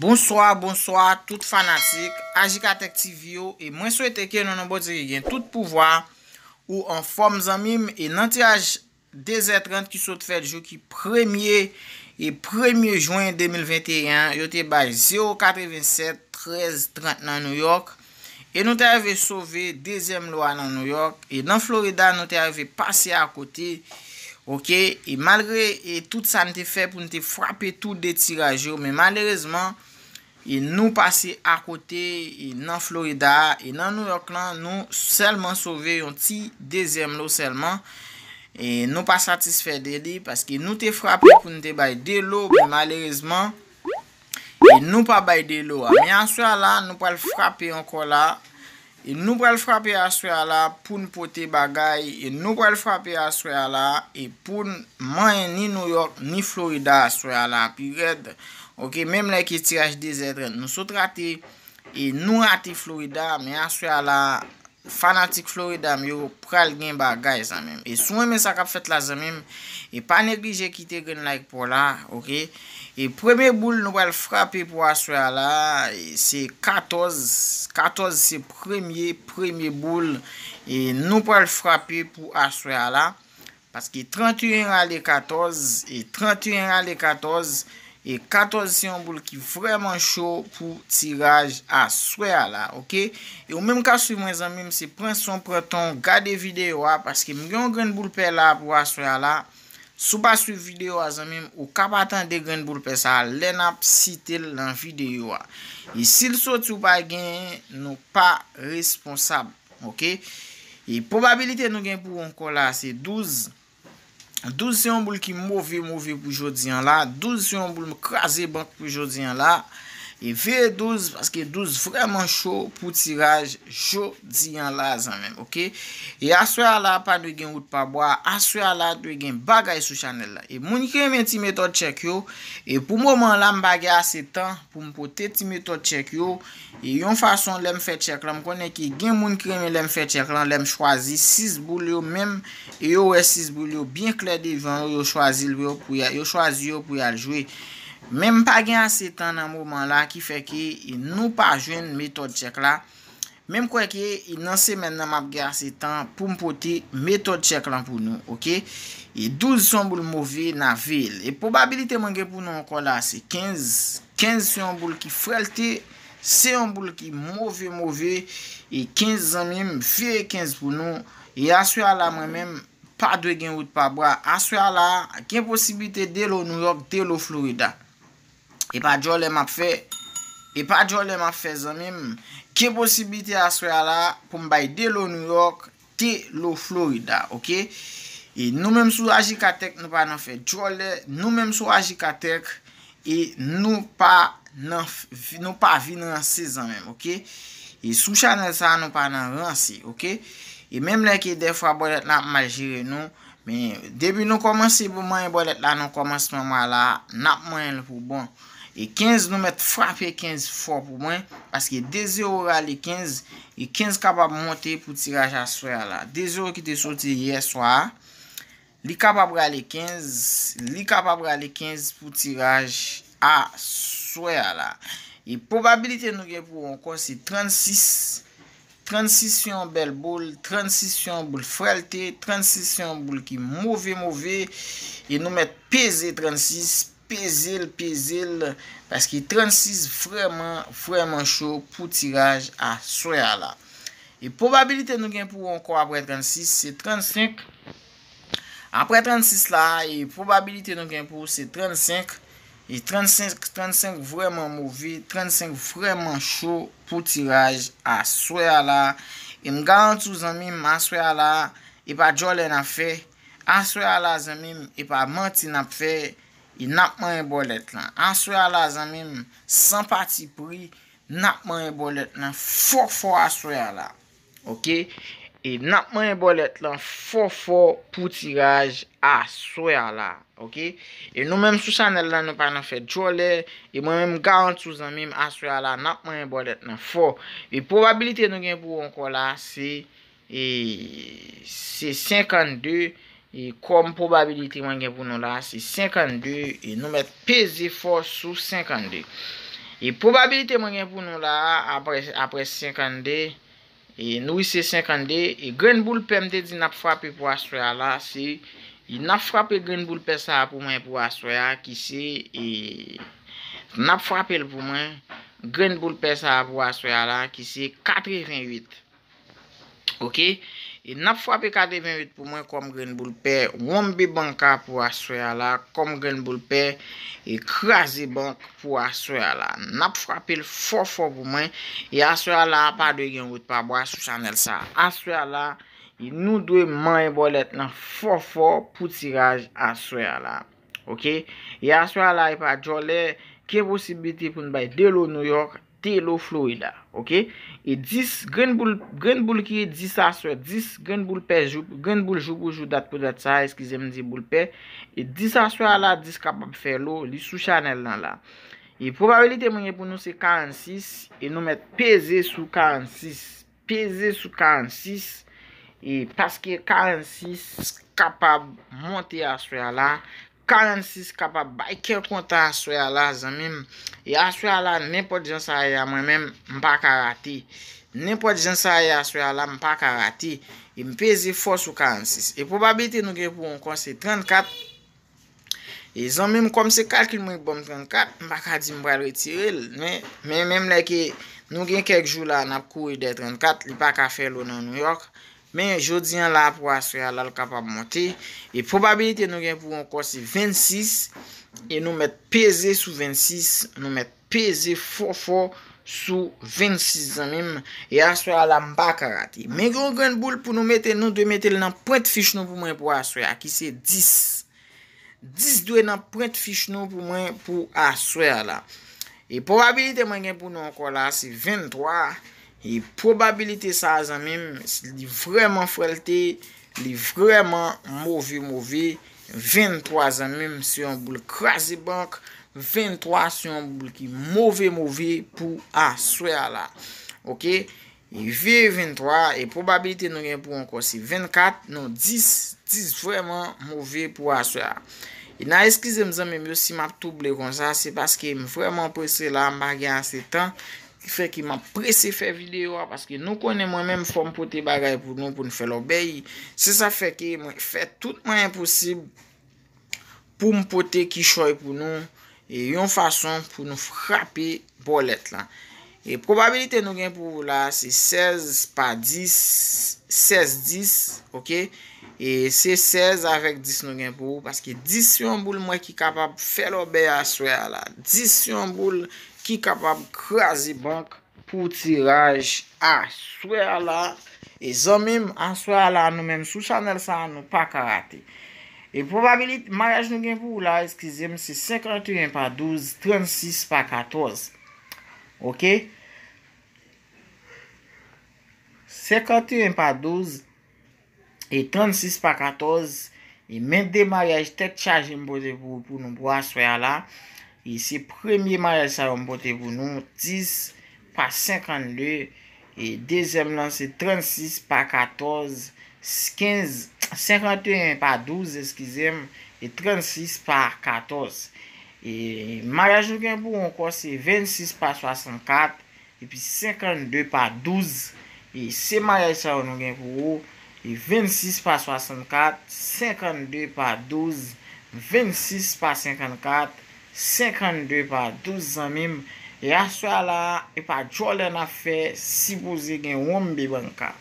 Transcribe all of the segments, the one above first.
Bounsoa, bounsoa, tout fanatik, aji katek ti vyo, e mwen sou eteke nou nan bodze gen tout pouvoa, ou an form zanmim, e nan tiraj 2e30 ki sou te fe ljou ki premye, e premye jwen 2021, yo te baje 087 13 30 nan New York, e nou te eve sove 2e loa nan New York, e nan Florida nou te eve pase a kote, ok, e malre, e tout sa nou te fe pou nou te frape tout de tiraj yo, me malrezman, E nou pasi akote, e nan Florida, e nan New York lan, nou selman sove yon ti dezem lou selman. E nou pa satisfè de li, paski nou te frapi pou nou te bay de lou, pe malerizman, e nou pa bay de lou. A mi an swa la, nou pa l frapi anko la, e nou pa l frapi as swa la, pou nou pote bagay, e nou pa l frapi as swa la, e pou nou manye ni New York, ni Florida as swa la, pi red, Mèm lèk ki tiraj de zèdre, nou sot rati, e nou rati Florida, mè aswe ala, fanatik Florida, mè yo pral gen bagay zè mèm. E sou mè sa kap fèt la zè mèm, e pa neglijè ki te gen lèk pou la, ok. E preme boule nou pal frape pou aswe ala, e se 14, 14 se premye, premye boule, nou pal frape pou aswe ala, paski 31 alè 14, 31 alè 14, E katozisyon boul ki vreman chou pou tiraj aswe ala, ok? E ou menm ka soumwen zanmim se prenson preton gade videyo a Paske mgen gwen boul pe la pou aswe ala Souba sou videyo a zanmim ou kapatan de gwen boul pe sa Lenap sitel lan videyo a E sil sou toupa gen nou pa responsab, ok? E probabilite nou gen pou anko la se douz 12 yon boul ki mouve mouve pou jodzyan la, 12 yon boul mou kaze bank pou jodzyan la. E V12, paske V12 vreman chou pou tiraj, chou diyan la zan men, ok? E aswe ala, pa nou gen wout pa bwa, aswe ala, nou gen bagay sou chanel la. E moun kremen ti metod chek yo, e pou mouman la m bagay ase tan, pou m pou te ti metod chek yo, e yon fason lem fe chek la, m konen ki gen moun kremen lem fe chek la, lem chwazi 6 boulyo men, e yo we 6 boulyo, bien kler divyon yo chwazi yo pou yal jwe. Mem pa gen ase tan nan mouman la ki feke nou pa jwen metode chek la. Mem kweke, nan semen nan map gen ase tan pou mpote metode chek lan pou nou, ok? E douz sonboul mouve nan vil. E probabilite mwen gen pou nou ankon la se 15, 15 sonboul ki frelte, sonboul ki mouve mouve, e 15 zanmim, vye 15 pou nou. E aswe ala mwen men, pa dwe gen out pa bra, aswe ala gen posibite de lo New York, de lo Florida. E pa djole map fe, e pa djole map fe zanmim, ke posibiti aswe ala pou mbay de lo New York, te lo Florida, ok? E nou menm sou ajikatek nou pa nan fe djole, nou menm sou ajikatek, e nou pa nan, nou pa vi nan ransi zanmim, ok? E sou chanel sa nou pa nan ransi, ok? E menm leke defwa bolet nan ap majire nou, menm debi nou komanse bo manye bolet la nou komanse manwa la, nap manye le pou bon. E 15 nou met frape 15 for pou mwen. Paske 2-0 rale 15. E 15 kapab monte pou tiraj a swer la. 2-0 ki te soti ye swa. Li kapab rale 15. Li kapab rale 15 pou tiraj a swer la. E probabilite nou gen pou ankon se 36. 36 fyon bel bol. 36 fyon bol frelte. 36 fyon bol ki mouve mouve. E nou met pese 36 pese. pezil, pezil, paski 36 vreman, vreman chou pou tiraj aswe ala. E probabilite nou genpou ankon apre 36, se 35, apre 36 la, e probabilite nou genpou, se 35, e 35, 35 vreman mouvi, 35 vreman chou pou tiraj aswe ala. E m garantou zanmim, aswe ala, e pa jole na fe, aswe ala zanmim, e pa manti na fe, E napman e bolet lan. An souya la zanmim, san pati pri, napman e bolet lan, fok fok an souya la. Ok? E napman e bolet lan, fok fok pou tiraj an souya la. Ok? E nou menm sou chanel la nou pa nan fè djou le, e menm garant sou zanmim an souya la, napman e bolet lan, fok. E probabilite nou gen pou an kon la, se 52% E kom probabilite mwen gen pou nou la se 52 E nou met peze fos sou 52 E probabilite mwen gen pou nou la apre 52 E nou se 52 E gren boul pe mte di nap frape pou aswaya la se E nap frape gren boul pe sa pou mwen pou aswaya ki se E nap frape l pou mwen gren boul pe sa pou aswaya la ki se 88 Ok E nap fwape kade 28 pou mwen kom gren boulpe, wambi banka pou aswe ala, kom gren boulpe, e krasi bank pou aswe ala. Nap fwape l fwo fwo pou mwen, e aswe ala pa dwe gen wote pa bwa sou chanel sa. Aswe ala, e nou dwe man e bolet nan fwo fwo pou tiraj aswe ala. Ok, e aswe ala e pa djole, ke vosibiti pou n bay delo New York? te lo floy la, ok? E 10, genn boul ki e 10 aswe, 10 genn boul pe, genn boul jougou jougou dat po dat sa, eskize men di boul pe, e 10 aswe la, 10 kapab fe lo, li sou chanel nan la. E probabilite mwenye pou nou se 46, e nou met peze sou 46, peze sou 46, e paske 46 kapab monte aswe la, 46 kapa bay ke konta aswe ala zanmim E aswe ala nepo dijan sa aya mwen men mpa karati Nepo dijan sa aya aswe ala mpa karati E mpeze fos ou 46 E probabite nou gen pou an kon se 34 E zanmim kon se kalkin mwen bon 34 Mpa ka di mbra lwetire Men men mleke nou gen kek jou la an ap koui de 34 Li pa ka fe lou nan New York Men yo diyan la pou aswe alal kapab monte. E probabilite nou gen pou ankon se 26. E nou met peze sou 26. Nou met peze fò fò sou 26 zanmim. E aswe alal mba karate. Men yon gen boul pou nou mette nou de mette nan point fich nou pou mwen pou aswe. Aki se 10. 10 dwe nan point fich nou pou mwen pou aswe alal. E probabilite nou gen pou ankon la se 23. E probabilite sa zanmim, li vreman frelte, li vreman mouvi mouvi, 23 zanmim si yon boul krasi bank, 23 si yon boul ki mouvi mouvi pou aswe ala. Ok, v 23, e probabilite nou yon pou an konsi 24, nou 10, 10 vreman mouvi pou aswe ala. E nan eskize m zanmim yo si map touble kon sa, se baske m vreman presre la m bagan se tan, Fè ki m ap prese fè videyo a. Paske nou konen mwen mèm fò m pote bagay pou nou pou nou fè lò bèy. Se sa fè ki mwen fè tout mwen imposib pou m pote ki choy pou nou. E yon fason pou nou frapi bolet la. E probabilite nou gen pou vou la se 16 pa 10. 16-10. Ok. E se 16 avèk 10 nou gen pou. Paske 10 yon boul mwen ki kapab fè lò bèy a swè a la. 10 yon boul mwen. ki kapab krasi bank pou tiraj a swè ala e zon mèm a swè ala anou mèm sou chanel sa anou pa karate e probabili maryaj nou gen pou ou la eskizem se 51 pa 12, 36 pa 14 ok 51 pa 12 e 36 pa 14 e mèm de maryaj tek chajen pou nou bo a swè ala E se premye mayal sa yon bote pou nou 10 pa 52 E dezem nan se 36 pa 14 51 pa 12 eskizem E 36 pa 14 E mayal sa yon gen pou an kon se 26 pa 64 E pi 52 pa 12 E se mayal sa yon gen pou ou E 26 pa 64 52 pa 12 26 pa 54 52 pa 12 zanmim. E aswa la, e pa jolena fe, sipoze gen wambi banka.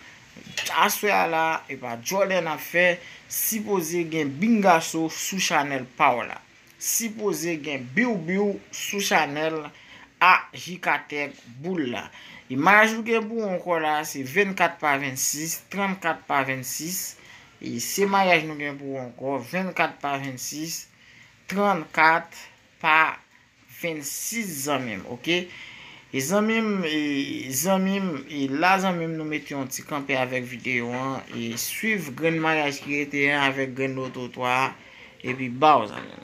E aswa la, e pa jolena fe, sipoze e gen bingaso sou chanel pa wala. Sipoze gen biw biw sou chanel a jikatek bou la. E maj nou gen pou wanko la, se 24 pa 26, 34 pa 26. E se maj nou gen pou wanko, 24 pa 26, 34... Pa fin 6 zanmim, ok? E zanmim, e zanmim, e la zanmim nou metyon ti kampe avèk videyo an. E suiv gwenman la shkirete yon avèk gwen noto to a. E pi ba w zanmim.